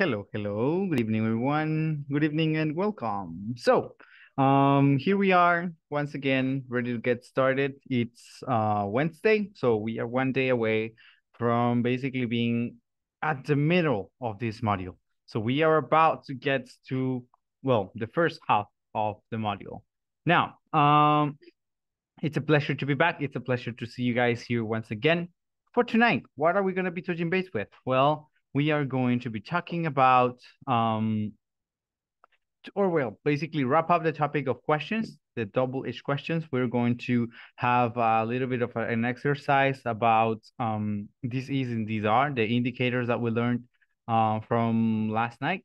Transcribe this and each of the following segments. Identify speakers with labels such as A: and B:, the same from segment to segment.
A: Hello, hello. Good evening, everyone. Good evening and welcome. So, um, here we are once again, ready to get started. It's uh, Wednesday, so we are one day away from basically being at the middle of this module. So we are about to get to, well, the first half of the module. Now, um, it's a pleasure to be back. It's a pleasure to see you guys here once again. For tonight, what are we going to be touching base with? Well, we are going to be talking about, um, or well, basically wrap up the topic of questions, the double H questions. We're going to have a little bit of an exercise about um, this is and these are the indicators that we learned uh, from last night.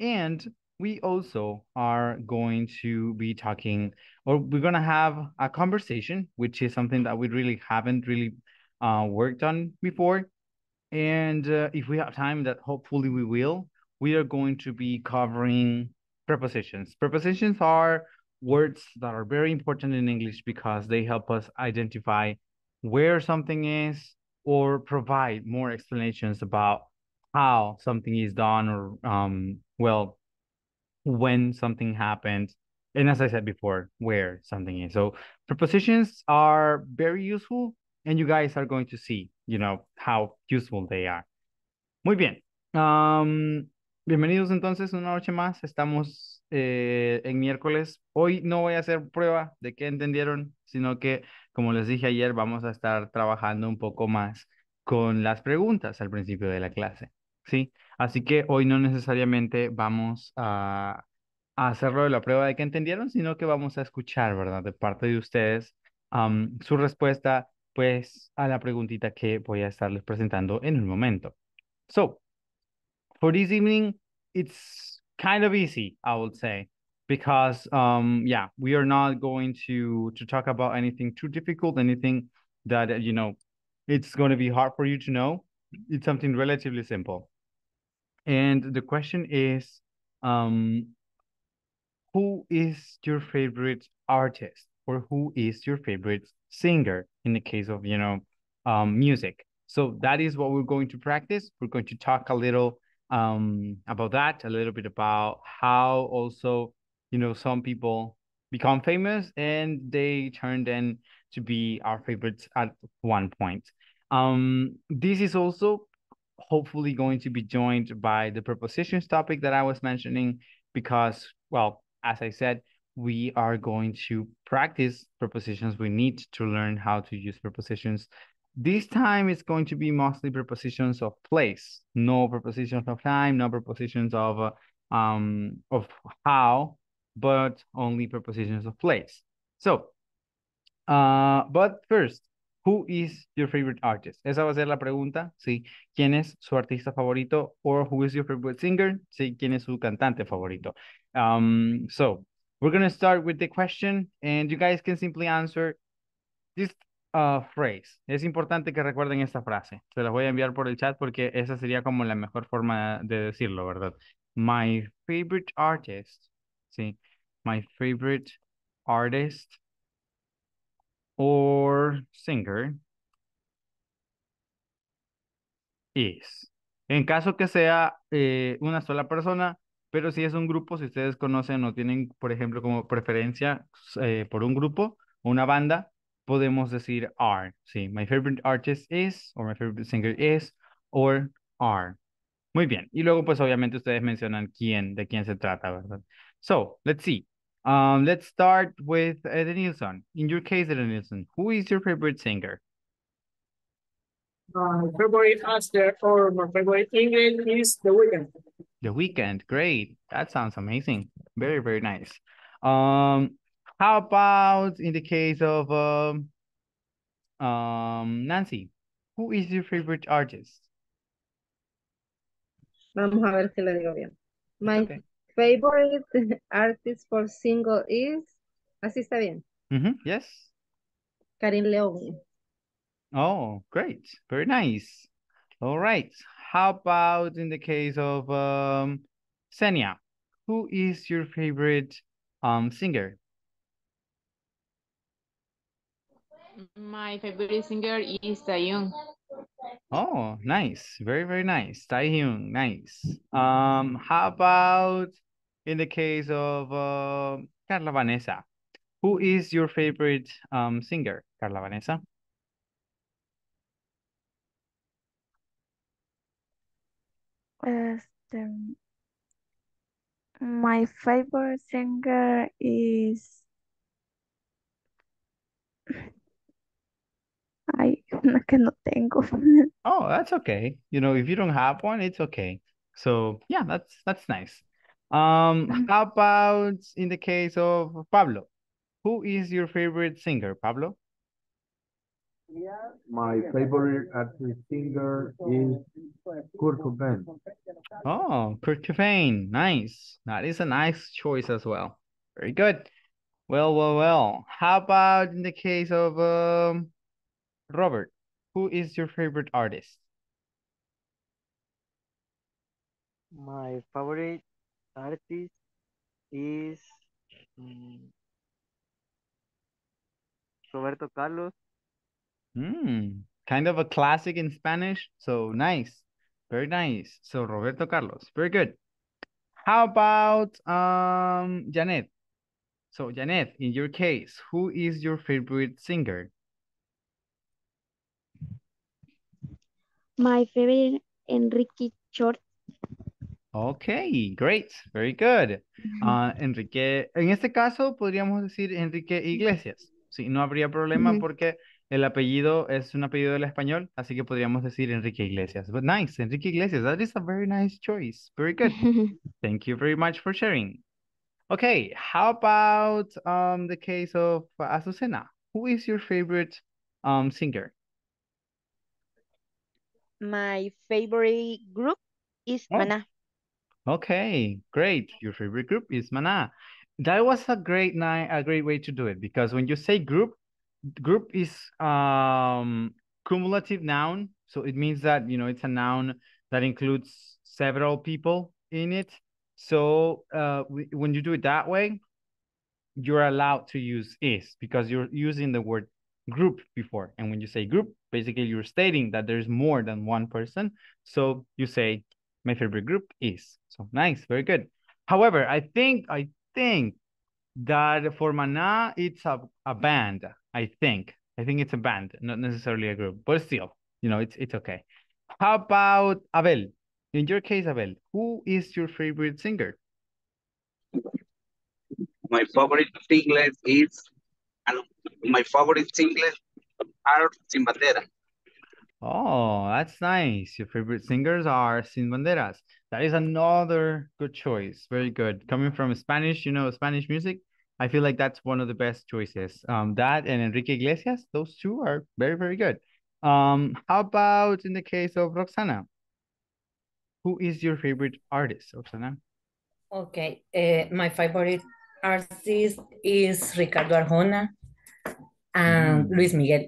A: And we also are going to be talking, or we're going to have a conversation, which is something that we really haven't really uh, worked on before and uh, if we have time, that hopefully we will, we are going to be covering prepositions. Prepositions are words that are very important in English because they help us identify where something is or provide more explanations about how something is done or, um, well, when something happened. And as I said before, where something is. So prepositions are very useful and you guys are going to see, you know, how useful they are. Muy bien. Um, bienvenidos entonces una noche más. Estamos eh, en miércoles. Hoy no voy a hacer prueba de qué entendieron, sino que, como les dije ayer, vamos a estar trabajando un poco más con las preguntas al principio de la clase. ¿Sí? Así que hoy no necesariamente vamos a, hacerlo de la prueba de que entendieron, sino que vamos a escuchar, ¿verdad? De parte de ustedes um, su respuesta pues a la preguntita que voy a estarles presentando en un momento. So, for this evening, it's kind of easy, I would say, because um yeah, we are not going to to talk about anything too difficult, anything that uh, you know, it's going to be hard for you to know. It's something relatively simple. And the question is um who is your favorite artist or who is your favorite singer in the case of you know um, music so that is what we're going to practice we're going to talk a little um, about that a little bit about how also you know some people become famous and they turned in to be our favorites at one point um, this is also hopefully going to be joined by the prepositions topic that i was mentioning because well as i said we are going to practice prepositions. We need to learn how to use prepositions. This time it's going to be mostly prepositions of place. No prepositions of time, no prepositions of uh, um of how, but only prepositions of place. So, uh, but first, who is your favorite artist? Esa va a ser la pregunta, sí. ¿Quién es su artista favorito? Or who is your favorite singer? Sí, ¿quién es su cantante favorito? Um, so, We're going to start with the question and you guys can simply answer this uh, phrase. Es importante que recuerden esta frase. Se la voy a enviar por el chat porque esa sería como la mejor forma de decirlo, ¿verdad? My favorite artist. Sí. My favorite artist or singer is. En caso que sea eh, una sola persona, pero si es un grupo, si ustedes conocen o tienen, por ejemplo, como preferencia eh, por un grupo, una banda, podemos decir are. Sí, my favorite artist is, or my favorite singer is, or are. Muy bien. Y luego, pues obviamente ustedes mencionan quién, de quién se trata, ¿verdad? So, let's see. Um, let's start with Eddie eh, Nielsen. In your case, Eddie who is your favorite singer? My favorite actor or my favorite singer is The Weeknd. The weekend, great. That sounds amazing. Very, very nice. Um, how about in the case of um, um Nancy? Who is your favorite artist? Vamos a ver si le digo bien. My okay. favorite artist for single is, así está bien. Mm -hmm. Yes. Karin León. Oh, great. Very nice. All right. How about in the case of um, Who is your favorite um, singer? My favorite singer is Taehyung. Oh, nice. Very, very nice. Taehyung, nice. Um, how about in the case of uh, Carla Vanessa? Who is your favorite um, singer, Carla Vanessa? Este, my favorite singer is I cannot que no tengo. oh, that's okay. You know, if you don't have one, it's okay. So yeah, that's that's nice. Um, mm. how about in the case of Pablo? Who is your favorite singer, Pablo? My favorite artist singer is Kurt Cobain. Oh, Kurt Cobain. Nice. That is a nice choice as well. Very good. Well, well, well. How about in the case of um, Robert? Who is your favorite artist? My favorite artist is um, Roberto Carlos. Mmm, kind of a classic in Spanish. So nice. Very nice. So Roberto Carlos. Very good. How about um Janet? So Janet, in your case, who is your favorite singer? My favorite Enrique Short. Okay, great, very good. Ah, Enrique, en este caso podríamos decir Enrique Iglesias. Sí, no habría problema porque el apellido es un apellido del español, así que podríamos decir Enrique Iglesias. But nice, Enrique Iglesias. That is a very nice choice. Very good. Thank you very much for sharing. Okay, how about um the case of Azucena? Who is your favorite um singer? My favorite group is oh. Mana. Okay, great. Your favorite group is Mana. That was a great night, a great way to do it because when you say group, group is um cumulative noun so it means that you know it's a noun that includes several people in it so uh, when you do it that way you're allowed to use is because you're using the word group before and when you say group basically you're stating that there's more than one person so you say my favorite group is so nice very good however i think i think that for Mana, it's a, a band, I think. I think it's a band, not necessarily a group, but still, you know, it's it's okay. How about Abel? In your case, Abel, who is your favorite singer? My favorite singer is, and my favorite singer are Simbatera. Oh, that's nice. Your favorite singers are Sin Banderas. That is another good choice. Very good. Coming from Spanish, you know, Spanish music, I feel like that's one of the best choices. Um, that and Enrique Iglesias, those two are very, very good. Um, how about in the case of Roxana? Who is your favorite artist, Roxana? Okay, uh, my favorite artist is Ricardo Arjona and mm. Luis Miguel.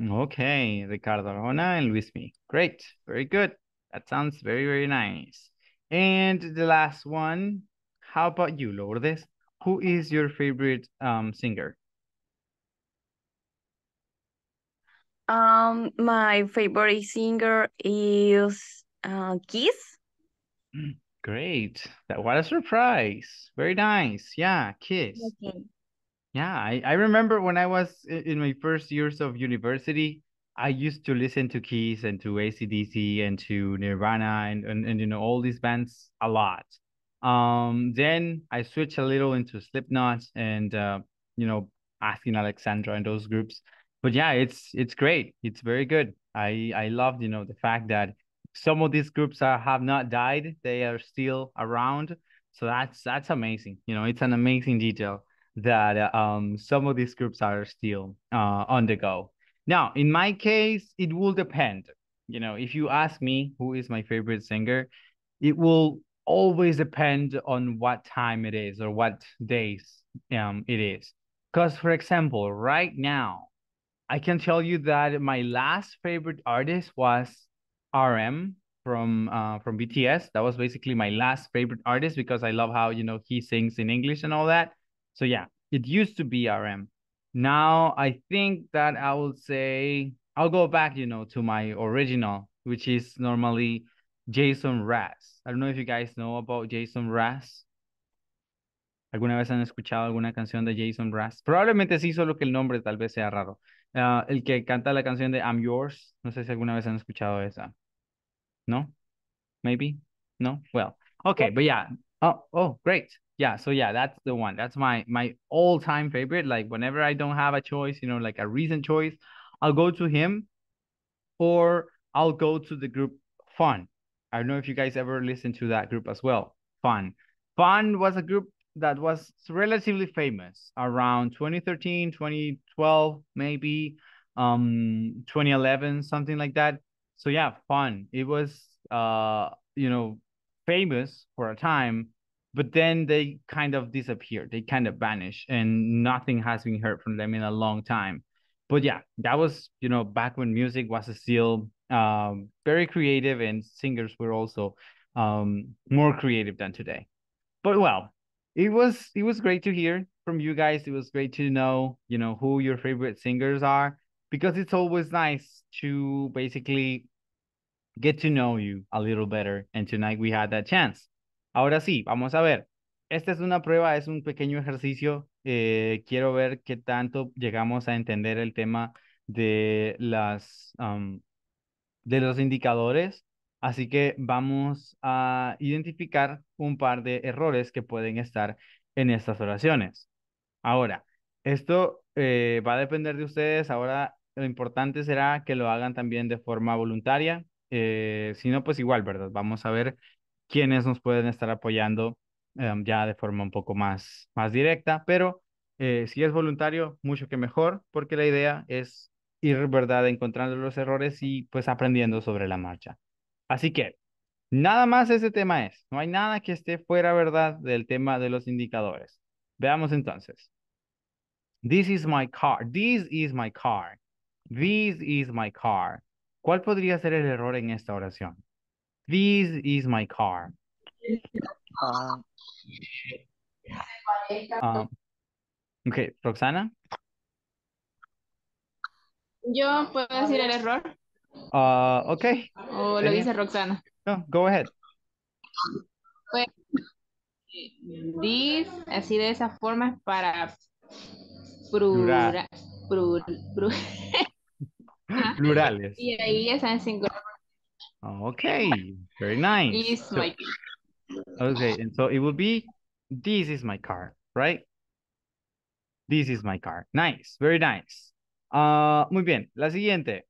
A: Okay, Ricardo Arona and Luis Me. Great, very good. That sounds very, very nice. And the last one, how about you, Lourdes? Who is your favorite um, singer? Um, my favorite singer is uh, Kiss. Mm, great. That, what a surprise. Very nice. Yeah, Kiss. Okay. Yeah, I, I remember when I was in my first years of university, I used to listen to Keys and to ACDC and to Nirvana and, and, and you know all these bands a lot. Um, then I switched a little into Slipknot and uh, you know asking Alexandra and those groups. But yeah, it's it's great. It's very good. I I loved you know the fact that some of these groups are, have not died. They are still around. So that's that's amazing. You know, it's an amazing detail that uh, um, some of these groups are still uh, on the go. Now, in my case, it will depend. You know, if you ask me who is my favorite singer, it will always depend on what time it is or what days um, it is. Because, for example, right now, I can tell you that my last favorite artist was RM from uh, from BTS. That was basically my last favorite artist because I love how you know he sings in English and all that. So yeah, it used to be RM. Now I think that I will say I'll go back, you know, to my original, which is normally Jason Ras. I don't know if you guys know about Jason Ras. ¿Alguna vez han escuchado alguna canción de Jason Ras? Probablemente sí, solo que el nombre tal vez sea raro. Uh, el que canta la canción de I'm Yours, no sé si alguna vez han escuchado esa. ¿No? Maybe? No? Well, okay, but yeah. Oh, oh, great yeah so yeah that's the one that's my my all-time favorite like whenever i don't have a choice you know like a recent choice i'll go to him or i'll go to the group fun i don't know if you guys ever listened to that group as well fun fun was a group that was relatively famous around 2013 2012 maybe um 2011 something like that so yeah fun it was uh you know famous for a time but then they kind of disappear they kind of vanish and nothing has been heard from them in a long time but yeah that was you know back when music was still um, very creative and singers were also um, more creative than today but well it was it was great to hear from you guys it was great to know you know who your favorite singers are because it's always nice to basically get to know you a little better and tonight we had that chance Ahora sí, vamos a ver. Esta es una prueba, es un pequeño ejercicio. Eh, quiero ver qué tanto llegamos a entender el tema de, las, de los indicadores. Así que vamos a identificar un par de errores que pueden estar en estas oraciones. Ahora, esto eh, va a depender de ustedes. Ahora lo importante será que lo hagan también de forma voluntaria. Eh, si no, pues igual, ¿verdad? Vamos a ver quienes nos pueden estar apoyando em, ya de forma un poco más, más directa, pero eh, si es voluntario, mucho que mejor, porque la idea es ir, ¿verdad?, encontrando los errores y pues aprendiendo sobre la marcha. Así que, nada más ese tema es, no hay nada que esté fuera, ¿verdad?, del tema de los indicadores. Veamos entonces. This is my car. This is my car. This is my car. ¿Cuál podría ser el error en esta oración? This is my car. um, ok, Roxana. Yo puedo decir el error. Ah, ok. O lo dice Roxana. No, go ahead. Pues, this, así de esa forma, es para plural. Plurales. Y ahí están en singular Okay, very nice. Is so, my car. Okay, and so it will be, this is my car, right? This is my car. Nice, very nice. Uh, muy bien, la siguiente.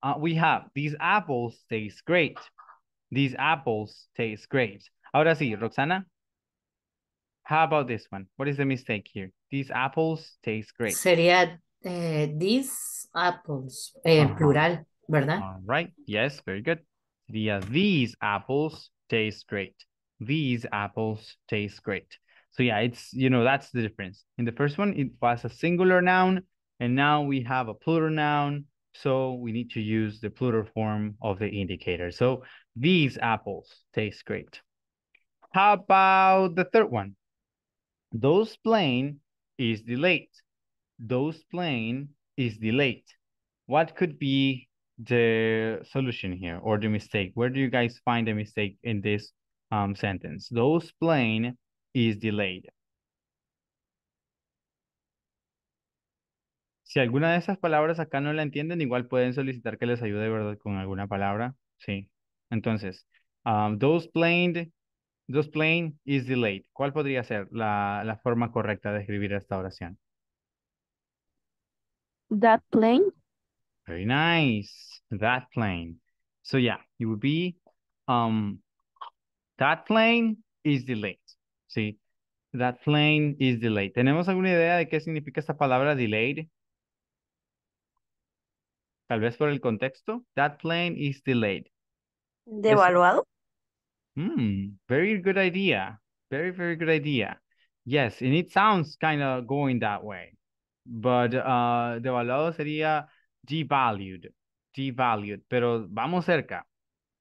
A: Uh, we have, these apples taste great. These apples taste great. Ahora sí, Roxana. How about this one? What is the mistake here? These apples taste great. Sería eh, these apples, uh eh, -huh. plural. ¿verdad? All right. Yes, very good. Sería these apples taste great. These apples taste great. So yeah, it's, you know, that's the difference. In the first one, it was a singular noun, and now we have a plural noun. So we need to use the plural form of the indicator. So these apples taste great. How about the third one? Those plane is delayed. Those plane is delayed. What could be the solution here or the mistake? Where do you guys find the mistake in this um, sentence? Those plane is delayed. Si alguna de esas palabras acá no la entienden, igual pueden solicitar que les ayude, ¿verdad? Con alguna palabra. Sí. Entonces, um, those plane, those plane is delayed. ¿Cuál podría ser la, la forma correcta de escribir esta oración? That plane Very nice. That plane. So yeah, it would be um that plane is delayed. See, that plane is delayed. ¿Tenemos alguna idea de qué significa esta palabra delayed? Tal vez por el contexto. That plane is delayed. ¿Devaluado? Hmm, very good idea. Very, very good idea. Yes, and it sounds kind of going that way. But uh, devaluado sería devalued, devalued, pero vamos cerca.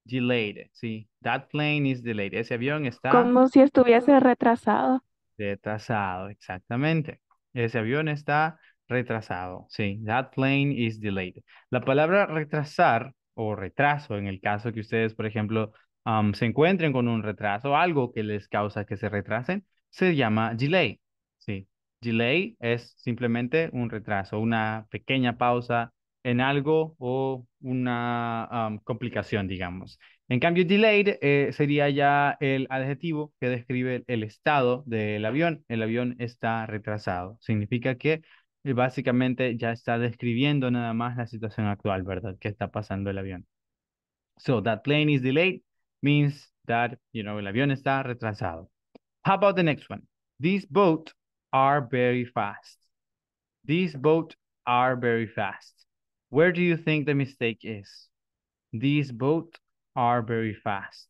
A: Delayed, sí. That plane is delayed. Ese avión está... Como si estuviese retrasado. Retrasado, exactamente. Ese avión está retrasado, sí. That plane is delayed. La palabra retrasar o retraso, en el caso que ustedes, por ejemplo, um, se encuentren con un retraso, algo que les causa que se retrasen, se llama delay, sí. Delay es simplemente un retraso, una pequeña pausa en algo o una complicación, digamos. En cambio, delayed eh, sería ya el adjetivo que describe el estado del avión. El avión está retrasado. Significa que eh, básicamente ya está describiendo nada más la situación actual, ¿verdad? ¿Qué está pasando el avión. So, that plane is delayed means that, you know, el avión está retrasado. How about the next one? These boats are very fast. These boats are very fast. Where do you think the mistake is? These both are very fast.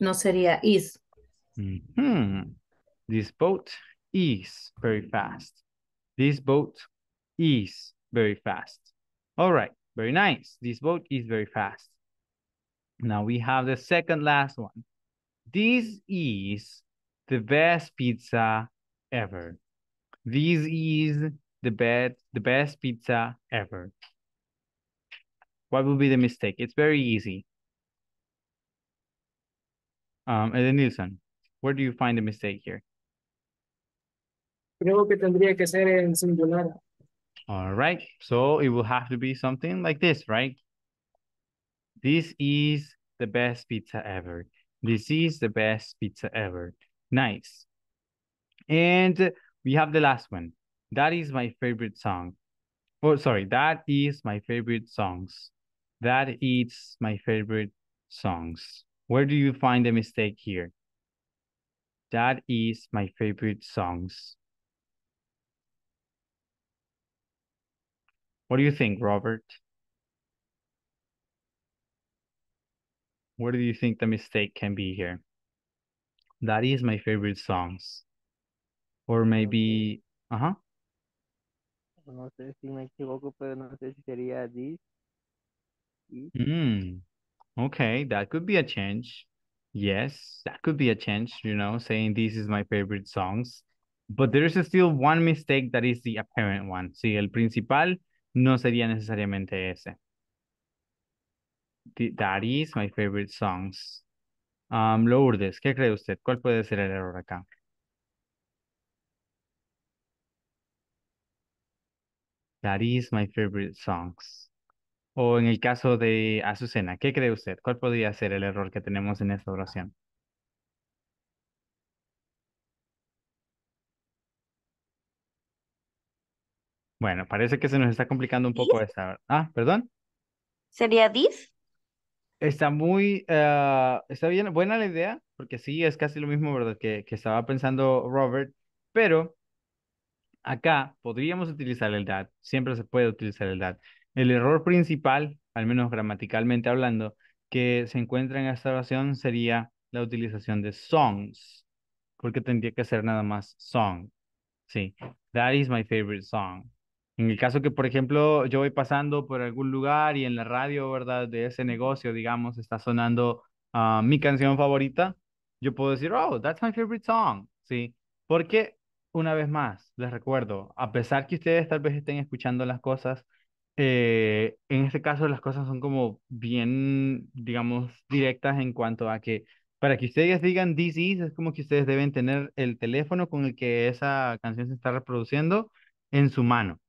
A: No sería is. Mm -hmm. This boat is very fast. This boat is very fast. All right, very nice. This boat is very fast. Now we have the second last one. This is the best pizza ever. This is the best, the best pizza ever. What would be the mistake? It's very easy. Um, and then Nilsson, where do you find the mistake here? Creo que tendría que ser en singular. All right, so it will have to be something like this, right? This is the best pizza ever. This is the best pizza ever. Nice. And we have the last one. That is my favorite song. Oh, sorry. That is my favorite songs. That is my favorite songs. Where do you find the mistake here? That is my favorite songs. What do you think, Robert? Where do you think the mistake can be here? That is my favorite songs. Or ah, maybe, ajá, No sé si me equivoco, pero no sé si sería this, mm, okay, that could be a change. Yes, that could be a change, you know, saying this is my favorite songs. But there is still one mistake that is the apparent one. si el principal no sería necesariamente ese. That is my favorite songs. Um, Lourdes, ¿qué cree usted? ¿Cuál puede ser el error acá? That is my favorite songs. O en el caso de Azucena, ¿qué cree usted? ¿Cuál podría ser el error que tenemos en esta oración? Bueno, parece que se nos está complicando un poco esta. Ah, perdón. ¿Sería this? Está muy, ah, está bien, buena la idea, porque sí, es casi lo mismo, ¿verdad? Que, que estaba pensando Robert, pero acá podríamos utilizar el that, siempre se puede utilizar el that. El error principal, al menos gramaticalmente hablando, que se encuentra en esta oración sería la utilización de songs, porque tendría que ser nada más song. Sí, that is my favorite song. En el caso que, por ejemplo, yo voy pasando por algún lugar y en la radio, ¿verdad? De ese negocio, digamos, está sonando ah, mi canción favorita, yo puedo decir, oh, that's my favorite song, ¿sí? Porque una vez más, les recuerdo, a pesar que ustedes tal vez estén escuchando las cosas, eh, en este caso las cosas son como bien, digamos, directas en cuanto a que para que ustedes digan this is, es como que ustedes deben tener el teléfono con el que esa canción se está reproduciendo en su mano.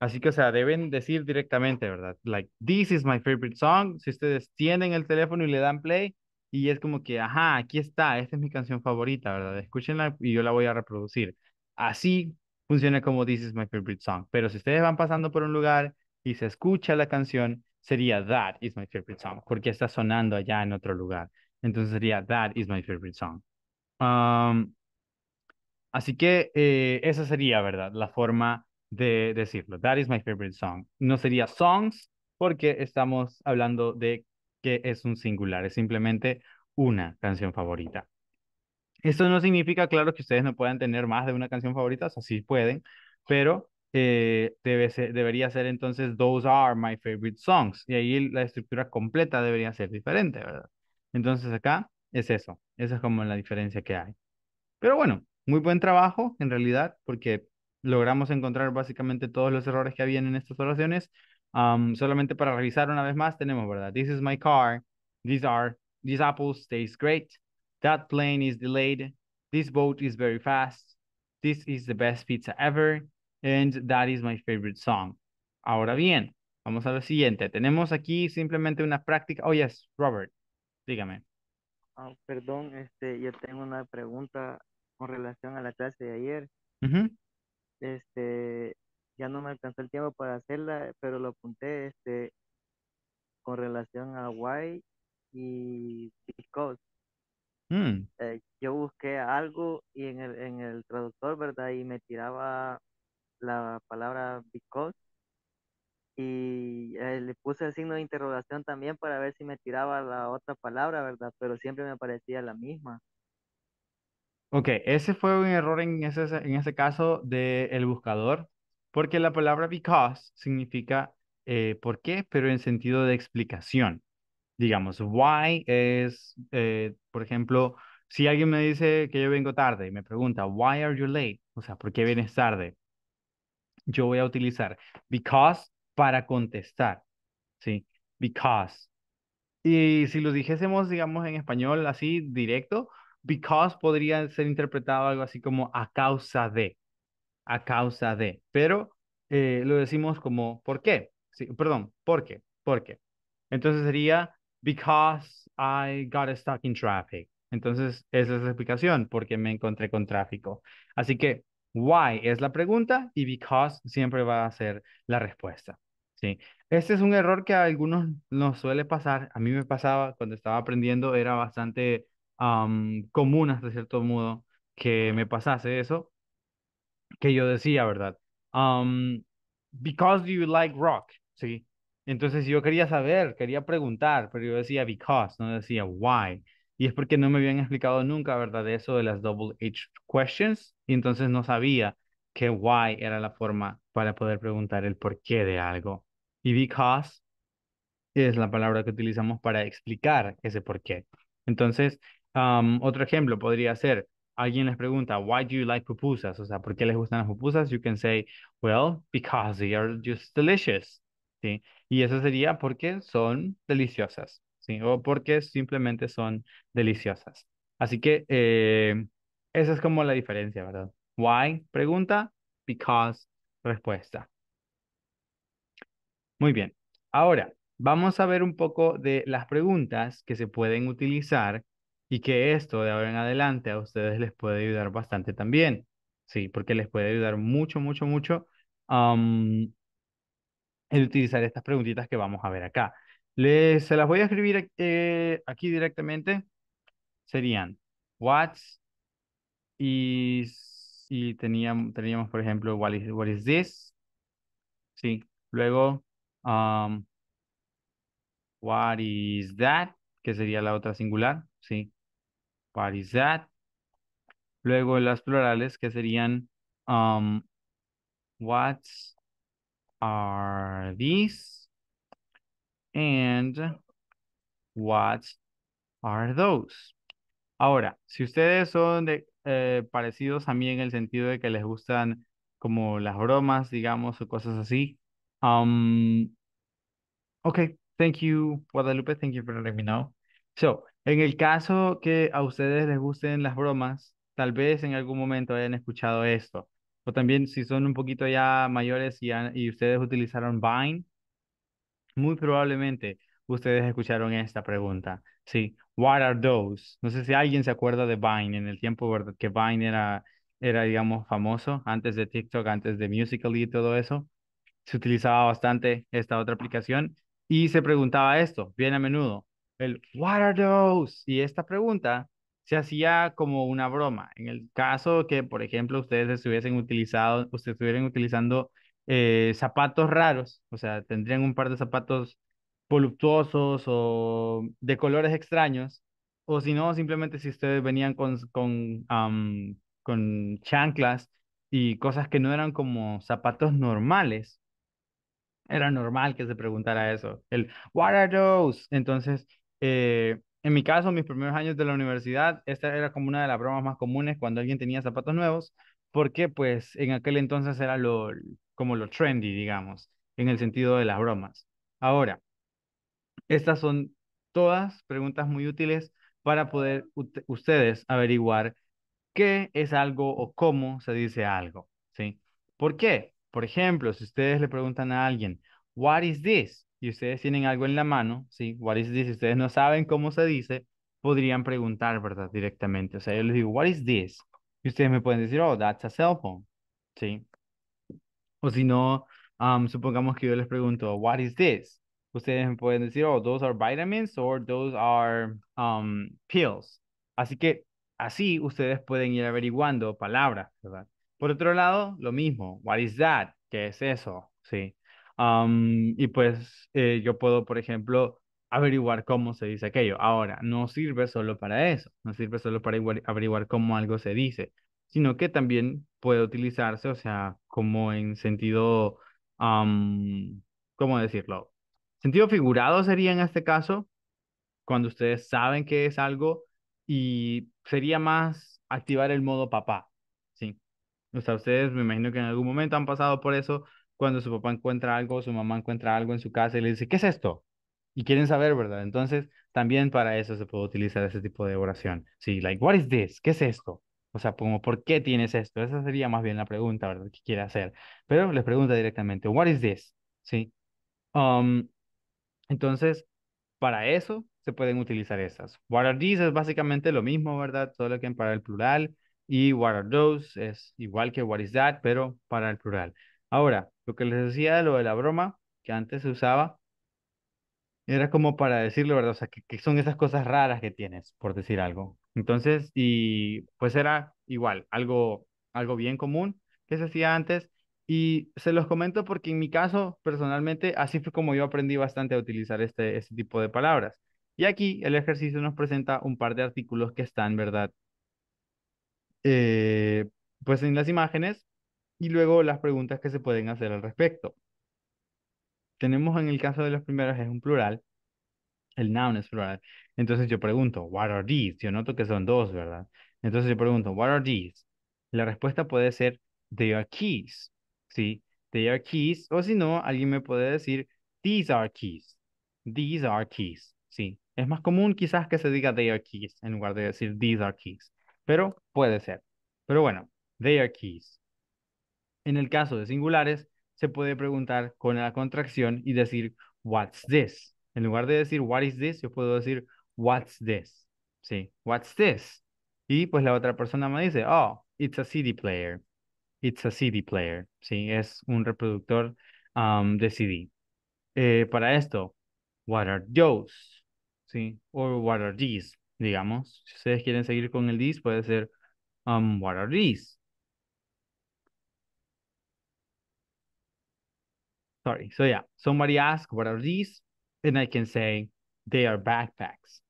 A: Así que, o sea, deben decir directamente, ¿verdad? Like, this is my favorite song. Si ustedes tienen el teléfono y le dan play, y es como que, ajá, aquí está, esta es mi canción favorita, ¿verdad? Escúchenla y yo la voy a reproducir. Así funciona como This is my favorite song. Pero si ustedes van pasando por un lugar y se escucha la canción, sería That is my favorite song, porque está sonando allá en otro lugar. Entonces sería That is my favorite song. así que eh, esa sería, ¿verdad? La forma de decirlo. That is my favorite song. No sería songs, porque estamos hablando de que es un singular, es simplemente una canción favorita. Esto no significa, claro, que ustedes no puedan tener más de una canción favorita, o sí pueden, pero eh, debe debería ser entonces Those Are My Favorite Songs. Y ahí la estructura completa debería ser diferente, ¿verdad? Entonces acá es eso, esa es como la diferencia que hay. Pero bueno, muy buen trabajo en realidad, porque logramos encontrar básicamente todos los errores que habían en estas oraciones. solamente para revisar una vez más, tenemos, ¿verdad? This is my car, these are, these apples taste great, That plane is delayed. This boat is very fast. This is the best pizza ever. And that is my favorite song. Ahora bien, vamos a lo siguiente. Tenemos aquí simplemente una práctica. Oh, yes, Robert, dígame. Ah, perdón, este, yo tengo una pregunta con relación a la clase de ayer. Este, ya no me alcanzó el tiempo para hacerla, pero lo apunté, este, con relación a why y because. Mm. Eh, yo busqué algo y en el, en el traductor, ¿verdad? Y me tiraba la palabra because y eh, le puse el signo de interrogación también para ver si me tiraba la otra palabra, ¿verdad? Pero siempre me parecía la misma. Ok, ese fue un error en ese, en ese caso del el buscador, porque la palabra because significa eh, por qué, pero en sentido de explicación digamos, why es, eh, por ejemplo, si alguien me dice que yo vengo tarde y me pregunta, why are you late? O sea, ¿por qué vienes tarde? Yo voy a utilizar because para contestar, ¿sí? Because. Y si lo dijésemos, digamos, en español así directo, because podría ser interpretado algo así como a causa de, a causa de, pero eh, lo decimos como por qué, sí, perdón, por qué, por qué. Entonces sería because I got stuck in traffic. Entonces, esa es la explicación, porque me encontré con tráfico. Así que, why es la pregunta y because siempre va a ser la respuesta. Sí. Este es un error que a algunos nos suele pasar. A mí me pasaba cuando estaba aprendiendo, era bastante común hasta cierto modo que me pasase eso, que yo decía, ¿verdad? because you like rock, ¿sí? Entonces yo quería saber, quería preguntar, pero yo decía because, no decía why. Y es porque no me habían explicado nunca, ¿verdad? eso de las double H questions. Y entonces no sabía que why era la forma para poder preguntar el porqué de algo. Y because es la palabra que utilizamos para explicar ese porqué. Entonces, otro ejemplo podría ser, alguien les pregunta, why do you like pupusas? O sea, ¿por qué les gustan las pupusas? You can say, well, because they are just delicious. Y eso sería porque son deliciosas, ¿sí? O porque simplemente son deliciosas. Así que eh, esa es como la diferencia, ¿verdad? Why, pregunta, because, respuesta. Muy bien. Ahora, vamos a ver un poco de las preguntas que se pueden utilizar y que esto de ahora en adelante a ustedes les puede ayudar bastante también. Sí, porque les puede ayudar mucho, mucho, mucho el utilizar estas preguntitas que vamos a ver acá. Les, se las voy a escribir eh, aquí directamente. Serían, what is, y teníamos, teníamos por ejemplo, what is, this? Sí, luego, um, what is that? Que sería la otra singular, sí. What is that? Luego las plurales que serían, um, what's are these? And what are those? Ahora, si ustedes son de, eh, parecidos a mí en el sentido de que les gustan como las bromas, digamos, o cosas así. Um, ok, thank you, Guadalupe, thank you for letting me know. So, en el caso que a ustedes les gusten las bromas, tal vez en algún momento hayan escuchado esto. O también si son un poquito ya mayores y, y ustedes utilizaron Vine, muy probablemente ustedes escucharon esta pregunta. Sí, what are those? No sé si alguien se acuerda de Vine en el tiempo ¿verdad? que Vine era, era, digamos, famoso antes de TikTok, antes de Musical y todo eso. Se utilizaba bastante esta otra aplicación y se preguntaba esto bien a menudo, el what are those? Y esta pregunta se hacía como una broma. En el caso que, por ejemplo, ustedes estuviesen utilizado, utilizando eh, zapatos raros, o sea, tendrían un par de zapatos voluptuosos o de colores extraños, o si no, simplemente si ustedes venían con, con, con chanclas y cosas que no eran como zapatos normales, era normal que se preguntara eso, el, what are those? Entonces, eh, en mi caso, mis primeros años de la universidad, esta era como una de las bromas más comunes cuando alguien tenía zapatos nuevos, porque pues en aquel entonces era lo, como lo trendy, digamos, en el sentido de las bromas. Ahora, estas son todas preguntas muy útiles para poder ustedes averiguar qué es algo o cómo se dice algo, ¿sí? ¿Por qué? Por ejemplo, si ustedes le preguntan a alguien, what is this? y ustedes tienen algo en la mano, ¿sí? What is this? Si ustedes no saben cómo se dice, podrían preguntar, ¿verdad? Directamente. O sea, yo les digo, what is this? Y ustedes me pueden decir, oh, that's a cell phone, ¿sí? O si no, um, supongamos que yo les pregunto, what is this? Ustedes me pueden decir, oh, those are vitamins or those are um, pills. Así que así ustedes pueden ir averiguando palabras, ¿verdad? Por otro lado, lo mismo, what is that? ¿Qué es eso? Sí y pues eh, yo puedo, por ejemplo, averiguar cómo se dice aquello. Ahora, no sirve solo para eso, no sirve solo para averiguar cómo algo se dice, sino que también puede utilizarse, o sea, como en sentido, ¿cómo decirlo? Sentido figurado sería en este caso, cuando ustedes saben que es algo y sería más activar el modo papá, ¿sí? O sea, ustedes me imagino que en algún momento han pasado por eso, cuando su papá encuentra algo, su mamá encuentra algo en su casa y le dice, ¿qué es esto? Y quieren saber, ¿verdad? Entonces, también para eso se puede utilizar ese tipo de oración. Sí, like, what is this? ¿Qué es esto? O sea, como, ¿por qué tienes esto? Esa sería más bien la pregunta, ¿verdad? Que quiere hacer. Pero le pregunta directamente, what is this? Sí. Um, entonces, para eso se pueden utilizar esas. What are these es básicamente lo mismo, ¿verdad? Solo que para el plural. Y what are those es igual que what is that, pero para el plural. Ahora, lo que les decía, de lo de la broma, que antes se usaba, era como para decirle, ¿verdad? O sea, que, son esas cosas raras que tienes, por decir algo. Entonces, y pues era igual, algo, algo bien común que se hacía antes. Y se los comento porque en mi caso, personalmente, así fue como yo aprendí bastante a utilizar este, este tipo de palabras. Y aquí el ejercicio nos presenta un par de artículos que están, ¿verdad? Eh, pues en las imágenes y luego las preguntas que se pueden hacer al respecto. Tenemos en el caso de los primeros es un plural, el noun es plural. Entonces yo pregunto, what are these? Yo noto que son dos, ¿verdad? Entonces yo pregunto, what are these? La respuesta puede ser, they are keys, ¿sí? They are keys, o si no, alguien me puede decir, these are keys, these are keys, ¿sí? Es más común quizás que se diga they are keys en lugar de decir these are keys, pero puede ser. Pero bueno, they are keys. En el caso de singulares, se puede preguntar con la contracción y decir, what's this? En lugar de decir, what is this, yo puedo decir, what's this? Sí, what's this? Y pues la otra persona me dice, oh, it's a CD player. It's a CD player. Sí, es un reproductor de CD. Eh, para esto, what are those? Sí, or what are these? Digamos, si ustedes quieren seguir con el these, puede ser, um, what are these? Sorry. So yeah, somebody asked, what are these? And I can say, they are backpacks.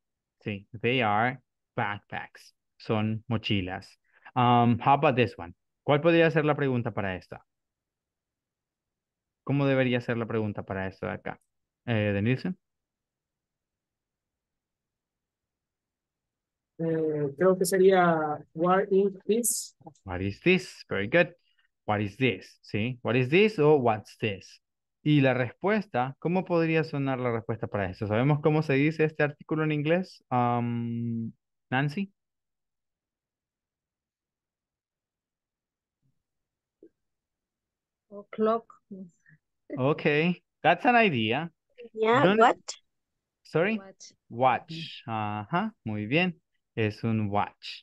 A: See, they are backpacks. Son mochilas. Um, how about this one? ¿Cuál podría ser la pregunta para esta? ¿Cómo debería ser la pregunta para esto de acá? Eh, eh, creo que sería what is this? What is this? Very good. What is this? ¿Sí? What is this or what's this? Y la respuesta, ¿cómo podría sonar la respuesta para eso? ¿Sabemos cómo se dice este artículo en inglés? Um, Nancy. O'clock. Oh, okay, that's an idea. Yeah, Sorry? Watch. watch. Ajá, muy bien. Es un watch.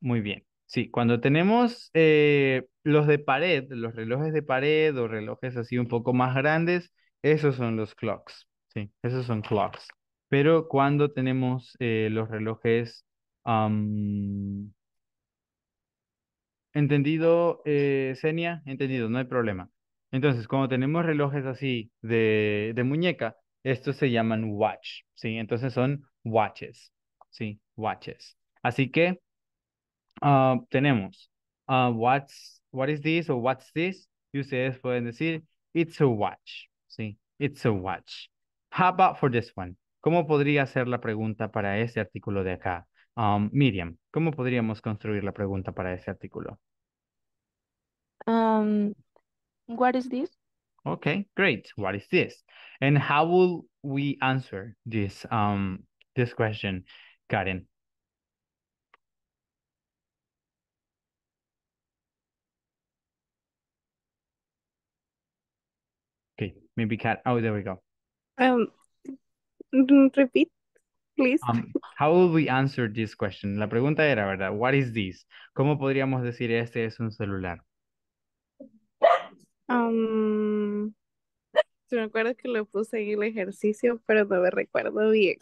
A: Muy bien. Sí, cuando tenemos eh, los de pared, los relojes de pared o relojes así un poco más grandes, esos son los clocks, sí, esos son clocks. Pero cuando tenemos eh, los relojes ¿Entendido, eh, Senia? Entendido, no hay problema. Entonces, cuando tenemos relojes así de, muñeca, estos se llaman watch, ¿sí? Entonces son watches, ¿sí? Watches. Así que ah, tenemos uh, what is this or what's this? You say es pueden decir, it's a watch. Sí, it's a watch. How about for this one? ¿Cómo podría ser la pregunta para este artículo de acá? Um, Miriam, ¿cómo podríamos construir la pregunta para ese artículo? Um, what is this? Okay, great. What is this? And how will we answer this um this question, Karen? maybe Cat. Oh, there we go. Um, repeat, please. Um, how will we answer this question? La pregunta era, ¿verdad? What is this? ¿Cómo podríamos decir este es un celular? Um, me acuerdo que lo puse en el ejercicio, pero no me recuerdo bien.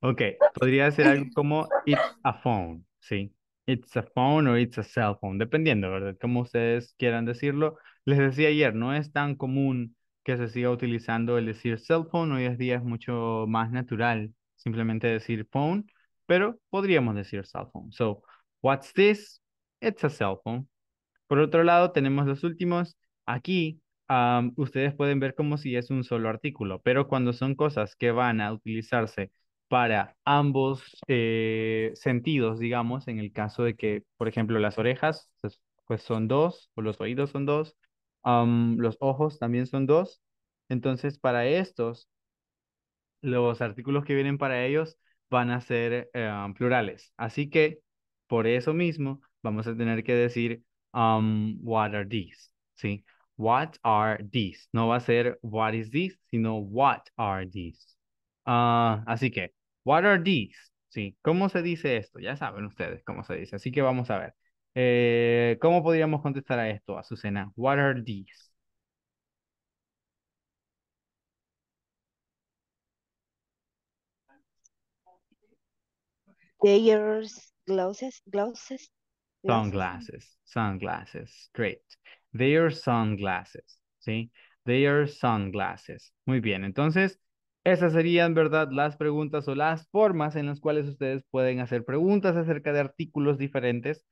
A: ok, podría ser algo como it's a phone, ¿sí? It's a phone o it's a cell phone, dependiendo, ¿verdad? Como ustedes quieran decirlo. Les decía ayer, no es tan común que se siga utilizando el decir cell phone. Hoy en día es mucho más natural simplemente decir phone, pero podríamos decir cell phone. So, what's this? It's a cell phone. Por otro lado, tenemos los últimos. Aquí ustedes pueden ver como si es un solo artículo, pero cuando son cosas que van a utilizarse para ambos eh, sentidos, digamos, en el caso de que, por ejemplo, las orejas pues, pues son dos, o los oídos son dos, los ojos también son dos. Entonces, para estos, los artículos que vienen para ellos van a ser eh, plurales. Así que, por eso mismo, vamos a tener que decir, um, what are these? ¿Sí? What are these? No va a ser what is this, sino what are these. Ah, así que, what are these? Sí, ¿cómo se dice esto? Ya saben ustedes cómo se dice, así que vamos a ver. Eh, ¿Cómo podríamos contestar a esto, Azucena? What are these? are glasses, glasses. Sunglasses, sunglasses, great. are sunglasses, ¿sí? are sunglasses. Muy bien, entonces esas serían, ¿verdad?, las preguntas o las formas en las cuales ustedes pueden hacer preguntas acerca de artículos diferentes.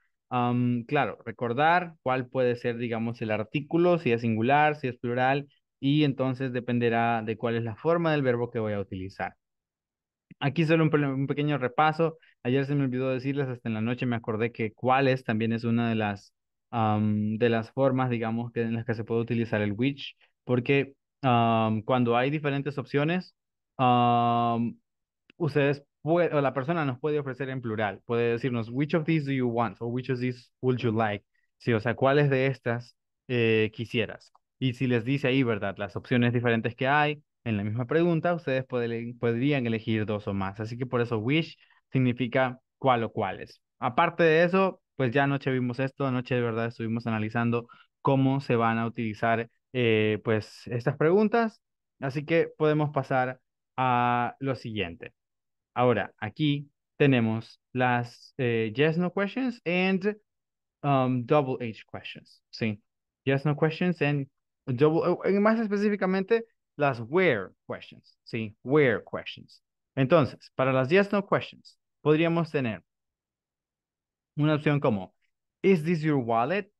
A: claro, recordar cuál puede ser, digamos, el artículo, si es singular, si es plural, y entonces dependerá de cuál es la forma del verbo que voy a utilizar. Aquí solo un, pequeño repaso. Ayer se me olvidó decirles, hasta en la noche me acordé que cuáles también es una de las, de las formas, digamos, que, en las que se puede utilizar el which, porque cuando hay diferentes opciones, Um, ustedes puede, o la persona nos puede ofrecer en plural, puede decirnos, which of these do you want? O which of these would you like? Sí, o sea, ¿cuáles de estas eh, quisieras? Y si les dice ahí, ¿verdad? Las opciones diferentes que hay en la misma pregunta, ustedes pueden podrían elegir dos o más. Así que por eso wish significa cuál o cuáles. Aparte de eso, pues ya anoche vimos esto, anoche de verdad estuvimos analizando cómo se van a utilizar eh, pues estas preguntas. Así que podemos pasar a lo siguiente. Ahora, aquí tenemos las eh, yes, no questions and um, double H questions. Sí, yes, no questions and double, más específicamente, las where questions. Sí, where questions. Entonces, para las yes, no questions, podríamos tener una opción como, is this your wallet?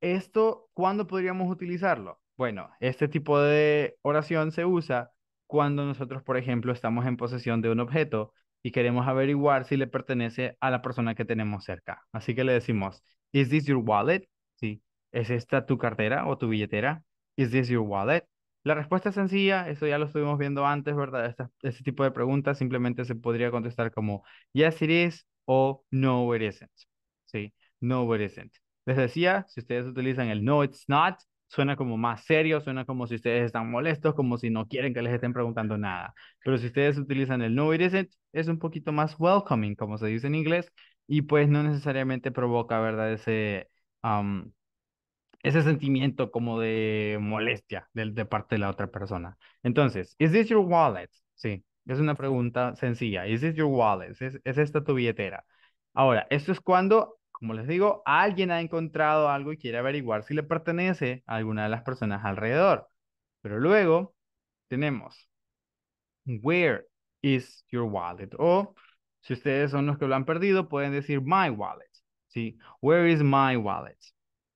A: Esto, ¿cuándo podríamos utilizarlo? Bueno, este tipo de oración se usa cuando nosotros, por ejemplo, estamos en posesión de un objeto y queremos averiguar si le pertenece a la persona que tenemos cerca. Así que le decimos, ¿Is this your wallet? Sí. ¿Es esta tu cartera o tu billetera? ¿Is this your wallet? La respuesta es sencilla, eso ya lo estuvimos viendo antes, ¿verdad? este tipo de preguntas simplemente se podría contestar como yes it is o no it isn't. Sí, no it isn't. Les decía, si ustedes utilizan el no it's not, suena como más serio, suena como si ustedes están molestos, como si no quieren que les estén preguntando nada. Pero si ustedes utilizan el no, it isn't, es un poquito más welcoming, como se dice en inglés, y pues no necesariamente provoca, ¿verdad? Ese, ese sentimiento como de molestia de, de parte de la otra persona. Entonces, ¿is this your wallet? Sí, es una pregunta sencilla. ¿Is this your wallet? ¿Es, es esta tu billetera? Ahora, esto es cuando como les digo, alguien ha encontrado algo y quiere averiguar si le pertenece a alguna de las personas alrededor. Pero luego tenemos, where is your wallet? O si ustedes son los que lo han perdido, pueden decir my wallet. ¿Sí? Where is my wallet?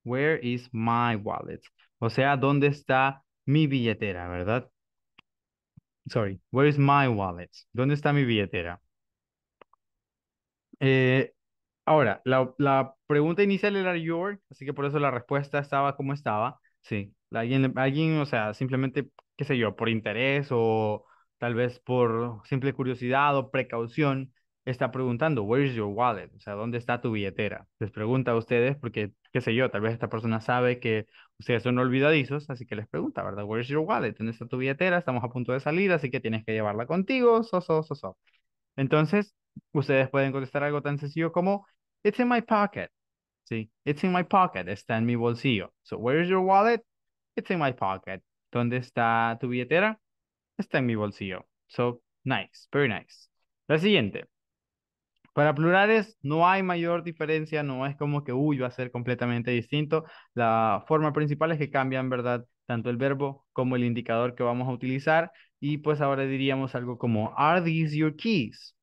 A: Where is my wallet? O sea, ¿dónde está mi billetera, verdad? Sorry, where is my wallet? ¿Dónde está mi billetera? Eh, Ahora, la, pregunta inicial era York, así que por eso la respuesta estaba como estaba. Sí, alguien, alguien, o sea, simplemente, qué sé yo, por interés o tal vez por simple curiosidad o precaución, está preguntando, where is your wallet? O sea, ¿dónde está tu billetera? Les pregunta a ustedes porque, qué sé yo, tal vez esta persona sabe que ustedes son olvidadizos, así que les pregunta, ¿verdad? Where is your wallet? ¿Dónde está tu billetera? Estamos a punto de salir, así que tienes que llevarla contigo, so, so, so, so. Entonces, ustedes pueden contestar algo tan sencillo como, It's in my pocket. See, it's in my pocket. Está en mi bolsillo. So where is your wallet? It's in my pocket. ¿Dónde está tu billetera? Está en mi bolsillo. So nice, very nice. La siguiente. Para plurales no hay mayor diferencia, no es como que, uy, va a ser completamente distinto. La forma principal es que cambian, ¿verdad? Tanto el verbo como el indicador que vamos a utilizar. Y pues ahora diríamos algo como, ¿Are these your keys?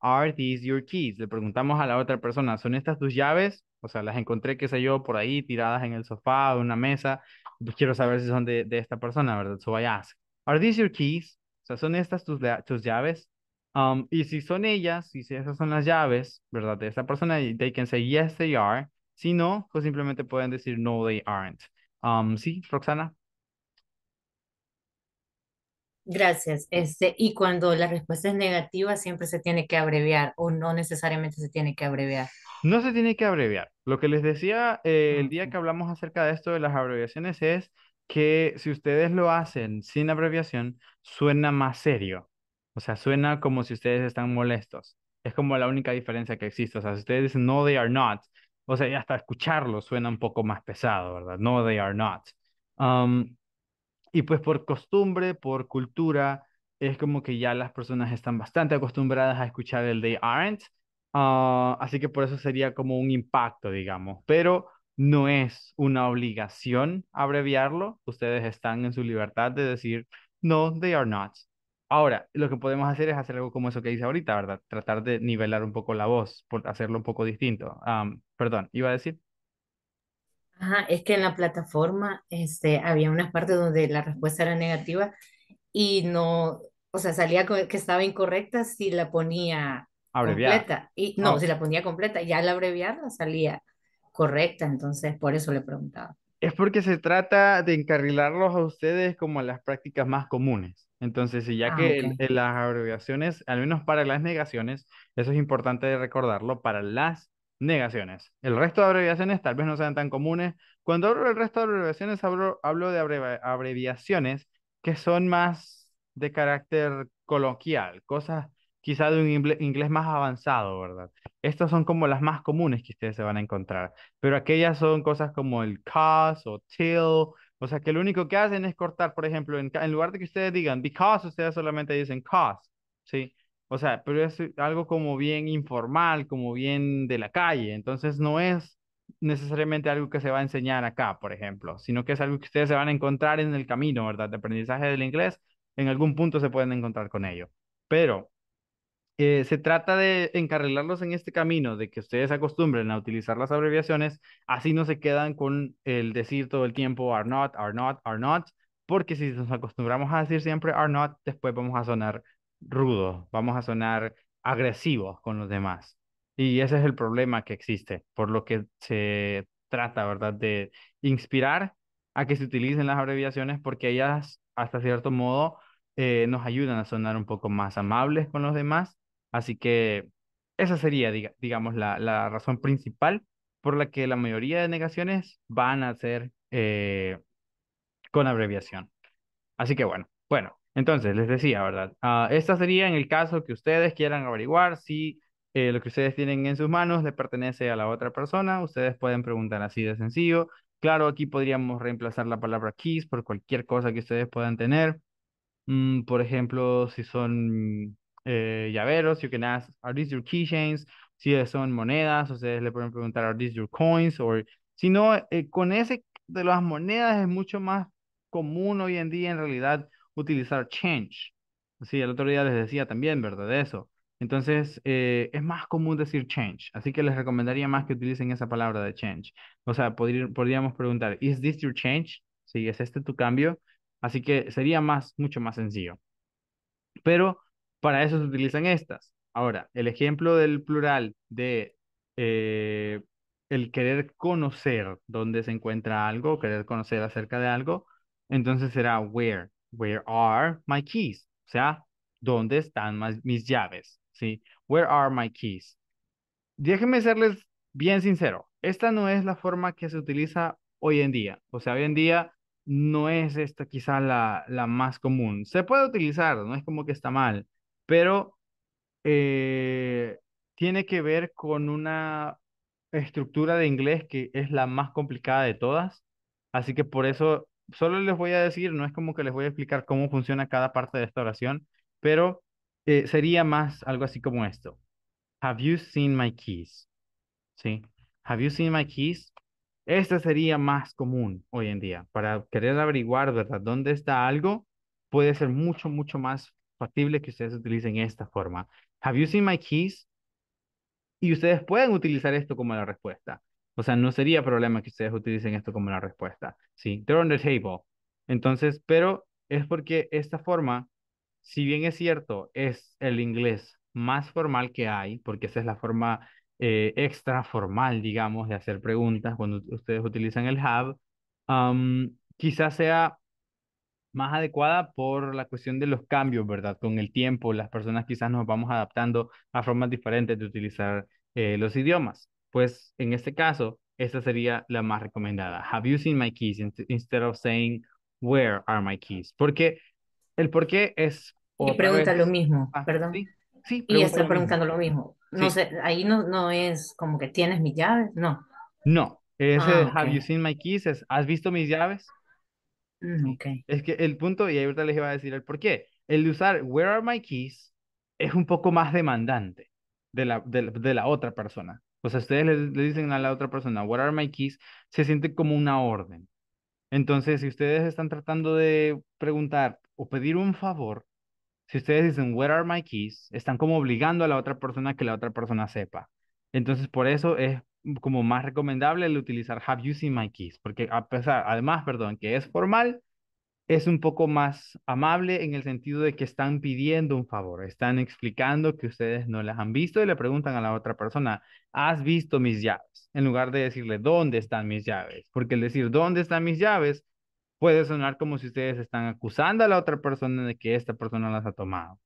A: ¿Are these your keys? Le preguntamos a la otra persona, ¿son estas tus llaves? O sea, las encontré, qué sé yo, por ahí, tiradas en el sofá o en una mesa. quiero saber si son de, de, esta persona, ¿verdad? So I ask, ¿are these your keys? O sea, ¿son estas tus, tus llaves? Um, y si son ellas, y si esas son las llaves, ¿verdad? De esta persona, they can say, yes, they are. Si no, pues simplemente pueden decir, no, they aren't. Um, sí, Roxana. Gracias. Este, y cuando la respuesta es negativa, siempre se tiene que abreviar o no necesariamente se tiene que abreviar. No se tiene que abreviar. Lo que les decía eh, el día que hablamos acerca de esto de las abreviaciones es que si ustedes lo hacen sin abreviación, suena más serio. O sea, suena como si ustedes están molestos. Es como la única diferencia que existe. O sea, si ustedes dicen no, they are not, o sea, hasta escucharlo suena un poco más pesado, ¿verdad? No, they are not. Um, y pues por costumbre, por cultura, es como que ya las personas están bastante acostumbradas a escuchar el they aren't. Ah, así que por eso sería como un impacto, digamos. Pero no es una obligación abreviarlo. Ustedes están en su libertad de decir, no, they are not. Ahora, lo que podemos hacer es hacer algo como eso que dice ahorita, ¿verdad? Tratar de nivelar un poco la voz, hacerlo un poco distinto. perdón, iba a decir. Ajá, es que en la plataforma este, había unas partes donde la respuesta era negativa y no, o sea, salía que estaba incorrecta si la ponía
B: completa.
A: Y, ah, no, si la ponía completa, ya la abreviada salía correcta, entonces por eso le preguntaba. Es porque se trata de encarrilarlos a ustedes como a las prácticas más comunes. Entonces, si ya ah, que en las abreviaciones, al menos para las negaciones, eso es importante recordarlo, para las Negaciones. El resto de abreviaciones tal vez no sean tan comunes. Cuando hablo del resto de abreviaciones, hablo, de abreviaciones que son más de carácter coloquial, cosas quizá de un inglés más avanzado, ¿verdad? Estas son como las más comunes que ustedes se van a encontrar, pero aquellas son cosas como el cause o till, o sea que lo único que hacen es cortar, por ejemplo, en, en lugar de que ustedes digan because, ustedes solamente dicen cause, ¿sí? O sea, pero es algo como bien informal, como bien de la calle. Entonces no es necesariamente algo que se va a enseñar acá, por ejemplo, sino que es algo que ustedes se van a encontrar en el camino, ¿verdad? De aprendizaje del inglés, en algún punto se pueden encontrar con ello. Pero eh, se trata de encarrilarlos en este camino, de que ustedes acostumbren a utilizar las abreviaciones, así no se quedan con el decir todo el tiempo are not, are not, are not, porque si nos acostumbramos a decir siempre are not, después vamos a sonar rudos, vamos a sonar agresivos con los demás. Y ese es el problema que existe, por lo que se trata, ¿verdad? De inspirar a que se utilicen las abreviaciones porque ellas, hasta cierto modo, eh, nos ayudan a sonar un poco más amables con los demás. Así que esa sería, digamos, la, la, razón principal por la que la mayoría de negaciones van a ser eh, con abreviación. Así que bueno, bueno, entonces, les decía, ¿verdad? Ah, esta sería en el caso que ustedes quieran averiguar si eh, lo que ustedes tienen en sus manos le pertenece a la otra persona. Ustedes pueden preguntar así de sencillo. Claro, aquí podríamos reemplazar la palabra keys por cualquier cosa que ustedes puedan tener. Mm, por ejemplo, si son eh, llaveros, you can ask, are these your keychains? Si son monedas, ustedes le pueden preguntar, are these your coins? O, si no, eh, con ese de las monedas es mucho más común hoy en día en realidad utilizar change. Sí, el otro día les decía también, ¿verdad? De eso. Entonces, eh, es más común decir change, así que les recomendaría más que utilicen esa palabra de change. O sea, podríamos preguntar, ¿is this your change? Sí, ¿es este tu cambio? Así que sería más, mucho más sencillo. Pero para eso se utilizan estas. Ahora, el ejemplo del plural de eh, el querer conocer dónde se encuentra algo, querer conocer acerca de algo, entonces será where where are my keys? O sea, ¿dónde están mis llaves? ¿Sí? Where are my keys? Déjenme serles bien sincero. Esta no es la forma que se utiliza hoy en día. O sea, hoy en día no es esta quizá la, la más común. Se puede utilizar, no es como que está mal, pero eh, tiene que ver con una estructura de inglés que es la más complicada de todas. Así que por eso solo les voy a decir, no es como que les voy a explicar cómo funciona cada parte de esta oración, pero eh, sería más algo así como esto. Have you seen my keys? ¿Sí? Have you seen my keys? Esta sería más común hoy en día. Para querer averiguar, ¿verdad? ¿Dónde está algo? Puede ser mucho, mucho más factible que ustedes utilicen esta forma. Have you seen my keys? Y ustedes pueden utilizar esto como la respuesta. O sea, no sería problema que ustedes utilicen esto como la respuesta. Sí, they're on the table. Entonces, pero es porque esta forma, si bien es cierto, es el inglés más formal que hay, porque esa es la forma eh, extra formal, digamos, de hacer preguntas cuando ustedes utilizan el have, quizás sea más adecuada por la cuestión de los cambios, ¿verdad? Con el tiempo, las personas quizás nos vamos adaptando a formas diferentes de utilizar eh, los idiomas pues en este caso, esta sería la más recomendada. Have you seen my keys? Instead of saying, where are my keys? Porque el por qué es... Y pregunta lo mismo, perdón. Ah, sí, y está preguntando lo mismo. No sé, ahí no, no es como que tienes mis llaves, no. No, ese ah, have you seen my keys ¿has visto mis llaves? Mm, es que el punto, y ahorita les iba a decir el por qué, el de usar where are my keys es un poco más demandante de la, de la otra persona o pues, sea, ustedes le, dicen a la otra persona, what are my keys, se siente como una orden. Entonces, si ustedes están tratando de preguntar o pedir un favor, si ustedes dicen, where are my keys, están como obligando a la otra persona que la otra persona sepa. Entonces, por eso es como más recomendable el utilizar have you seen my keys, porque a pesar, además, perdón, que es formal, es un poco más amable en el sentido de que están pidiendo un favor, están explicando que ustedes no las han visto y le preguntan a la otra persona, ¿has visto mis llaves? En lugar de decirle, ¿dónde están mis llaves? Porque el decir, ¿dónde están mis llaves? puede sonar como si ustedes están acusando a la otra persona de que esta persona las ha tomado.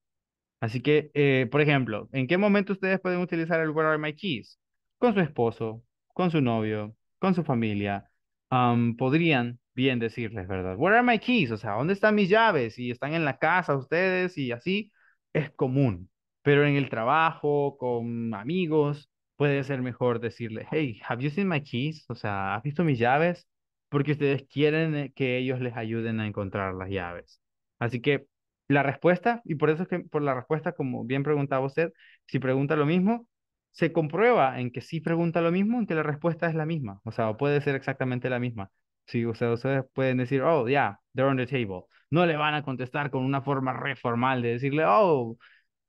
A: Así que, eh, por ejemplo, ¿en qué momento ustedes pueden utilizar el Where are my keys? Con su esposo, con su novio, con su familia. podrían bien decirles, ¿verdad? Where are my keys? O sea, ¿dónde están mis llaves? Y están en la casa ustedes y así es común. Pero en el trabajo, con amigos, puede ser mejor decirle hey, have you seen my keys? O sea, ¿has visto mis llaves? Porque ustedes quieren eh, que ellos les ayuden a encontrar las llaves. Así que la respuesta, y por eso es que por la respuesta, como bien preguntaba usted, si pregunta lo mismo, se comprueba en que si pregunta lo mismo, en que la respuesta es la misma, o sea, puede ser exactamente la misma si ustedes pueden decir, oh, yeah, they're on the table. No le van a contestar con una forma reformal de decirle, oh,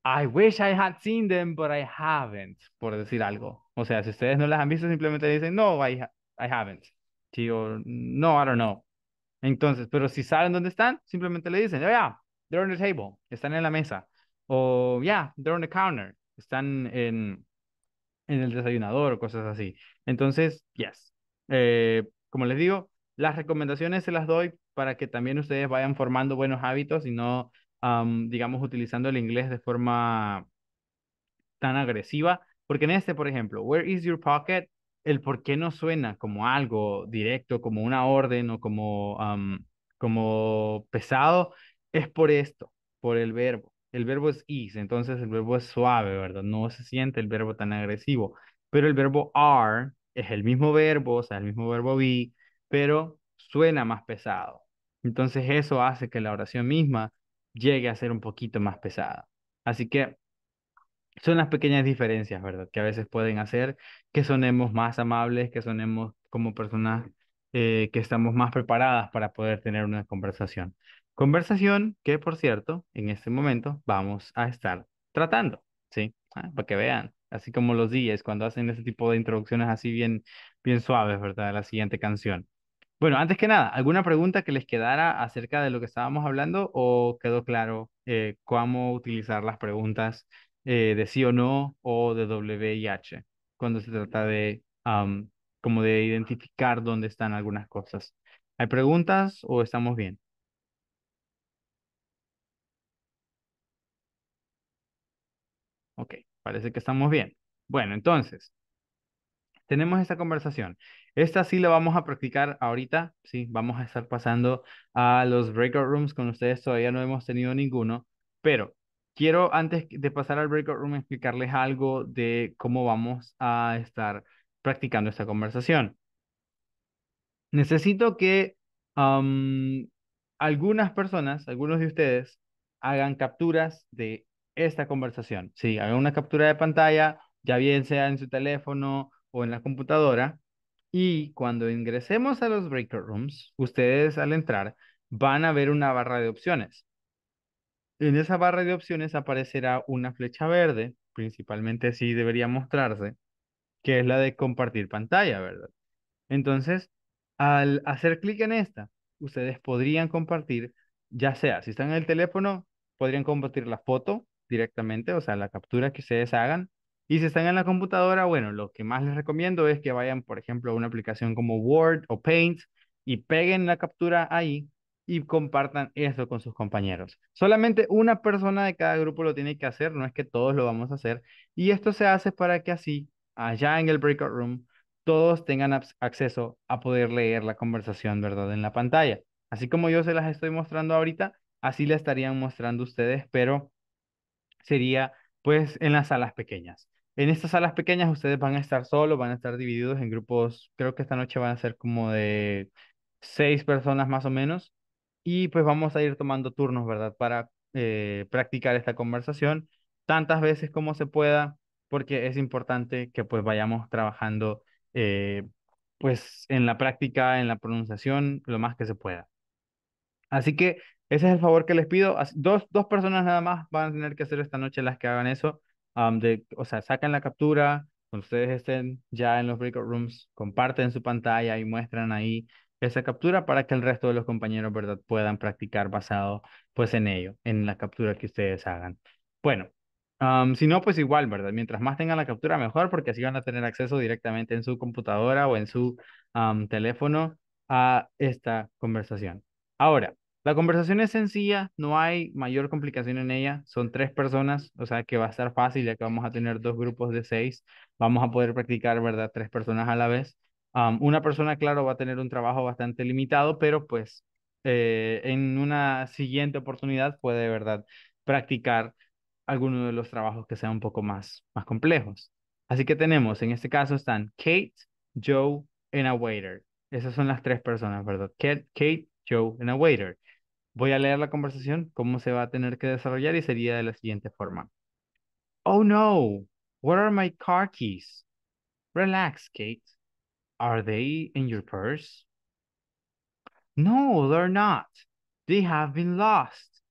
A: I wish I had seen them, but I haven't, por decir algo. O sea, si ustedes no las han visto, simplemente dicen, no, I, haven't. Sí, o no, I don't know. Entonces, pero si saben dónde están, simplemente le dicen, oh, yeah, they're on the table, están en la mesa. O, yeah, they're on the counter, están en, en el desayunador o cosas así. Entonces, yes. Eh, como les digo, las recomendaciones se las doy para que también ustedes vayan formando buenos hábitos y no, digamos, utilizando el inglés de forma tan agresiva. Porque en este, por ejemplo, where is your pocket? El por qué no suena como algo directo, como una orden o como, como pesado, es por esto, por el verbo. El verbo es is, entonces el verbo es suave, ¿verdad? No se siente el verbo tan agresivo. Pero el verbo are es el mismo verbo, o sea, el mismo verbo be, pero suena más pesado. Entonces eso hace que la oración misma llegue a ser un poquito más pesada. Así que son las pequeñas diferencias, ¿verdad? Que a veces pueden hacer que sonemos más amables, que sonemos como personas eh, que estamos más preparadas para poder tener una conversación. Conversación que, por cierto, en este momento vamos a estar tratando, ¿sí? Ah, para que vean, así como los días, cuando hacen ese tipo de introducciones así bien, bien suaves, ¿verdad? La siguiente canción. Bueno, antes que nada, ¿alguna pregunta que les quedara acerca de lo que estábamos hablando o quedó claro eh, cómo utilizar las preguntas eh, de sí o no o de WIH cuando se trata de como de identificar dónde están algunas cosas? ¿Hay preguntas o estamos bien? Ok, parece que estamos bien. Bueno, entonces, tenemos esta conversación. Esta sí la vamos a practicar ahorita, sí, vamos a estar pasando a los breakout rooms con ustedes, todavía no hemos tenido ninguno, pero quiero antes de pasar al breakout room explicarles algo de cómo vamos a estar practicando esta conversación. Necesito que algunas personas, algunos de ustedes, hagan capturas de esta conversación. Sí, hagan una captura de pantalla, ya bien sea en su teléfono o en la computadora. Y cuando ingresemos a los breaker rooms, ustedes al entrar van a ver una barra de opciones. En esa barra de opciones aparecerá una flecha verde, principalmente si debería mostrarse, que es la de compartir pantalla, ¿verdad? Entonces, al hacer clic en esta, ustedes podrían compartir, ya sea si están en el teléfono, podrían compartir la foto directamente, o sea, la captura que ustedes hagan, y si están en la computadora, bueno, lo que más les recomiendo es que vayan, por ejemplo, a una aplicación como Word o Paint y peguen la captura ahí y compartan eso con sus compañeros. Solamente una persona de cada grupo lo tiene que hacer, no es que todos lo vamos a hacer. Y esto se hace para que así, allá en el breakout room, todos tengan acceso a poder leer la conversación, ¿verdad? En la pantalla. Así como yo se las estoy mostrando ahorita, así la estarían mostrando ustedes, pero sería pues en las salas pequeñas. En estas salas pequeñas ustedes van a estar solos, van a estar divididos en grupos, creo que esta noche van a ser como de seis personas más o menos, y pues vamos a ir tomando turnos, ¿verdad? Para eh, practicar esta conversación tantas veces como se pueda, porque es importante que pues vayamos trabajando eh, pues en la práctica, en la pronunciación, lo más que se pueda. Así que ese es el favor que les pido. Dos, dos personas nada más van a tener que hacer esta noche las que hagan eso de, o sea, sacan la captura, cuando ustedes estén ya en los breakout rooms, comparten su pantalla y muestran ahí esa captura para que el resto de los compañeros, ¿verdad?, puedan practicar basado, pues, en ello, en la captura que ustedes hagan. Bueno, si no, pues igual, ¿verdad? Mientras más tengan la captura, mejor, porque así van a tener acceso directamente en su computadora o en su teléfono a esta conversación. Ahora, la conversación es sencilla, no hay mayor complicación en ella, son tres personas, o sea que va a estar fácil ya que vamos a tener dos grupos de seis, vamos a poder practicar, ¿verdad? Tres personas a la vez. una persona, claro, va a tener un trabajo bastante limitado, pero pues eh, en una siguiente oportunidad puede, ¿verdad? Practicar alguno de los trabajos que sean un poco más, más complejos. Así que tenemos, en este caso están Kate, Joe, y a waiter. Esas son las tres personas, ¿verdad? Kate, Joe, y a waiter. Voy a leer la conversación, cómo se va a tener que desarrollar y sería de la siguiente forma. Oh no, where are my car keys? Relax, Kate. Are they in your purse? No, they're not. They have been lost.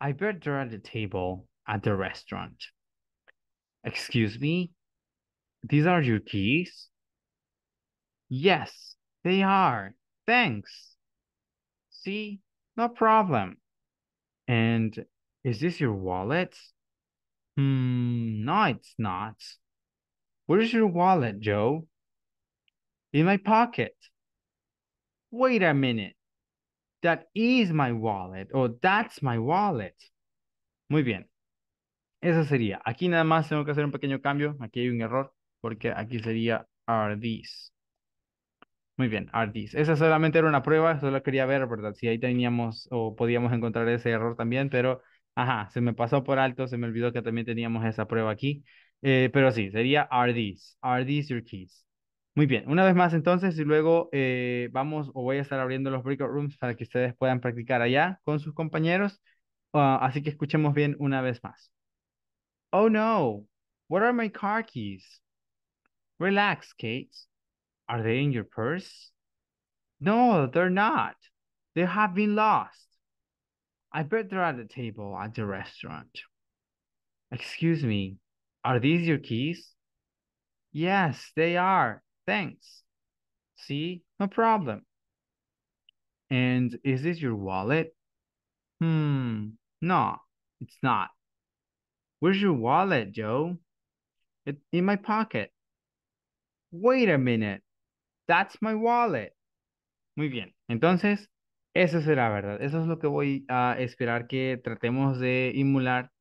A: I bet they're at the table at the restaurant. Excuse me? These are your keys? Yes, they are. Thanks. See, No problem. And is this your wallet? Hmm, no, it's not. Where's your wallet, Joe? In my pocket. Wait a minute. That is my wallet, or oh, that's my wallet. Muy bien. Eso sería. Aquí nada más tengo que hacer un pequeño cambio. Aquí hay un error, porque aquí sería are these. Muy bien, Artis. Esa solamente era una prueba, solo quería ver, ¿verdad? Si ahí teníamos o podíamos encontrar ese error también, pero, ajá, se me pasó por alto, se me olvidó que también teníamos esa prueba aquí. Eh, pero sí, sería Are these? your keys? Muy bien, una vez más entonces, y luego eh, vamos o voy a estar abriendo los breakout rooms para que ustedes puedan practicar allá con sus compañeros. Ah, así que escuchemos bien una vez más. Oh no, what are my car keys? Relax, Kate. Are they in your purse? No, they're not. They have been lost. I bet they're at the table at the restaurant. Excuse me, are these your keys? Yes, they are. Thanks. See, no problem. And is this your wallet? Hmm, no, it's not. Where's your wallet, Joe? It, in my pocket. Wait a minute. That's my wallet. Muy bien. Entonces, eso será verdad. Eso es lo que voy a esperar que tratemos de emular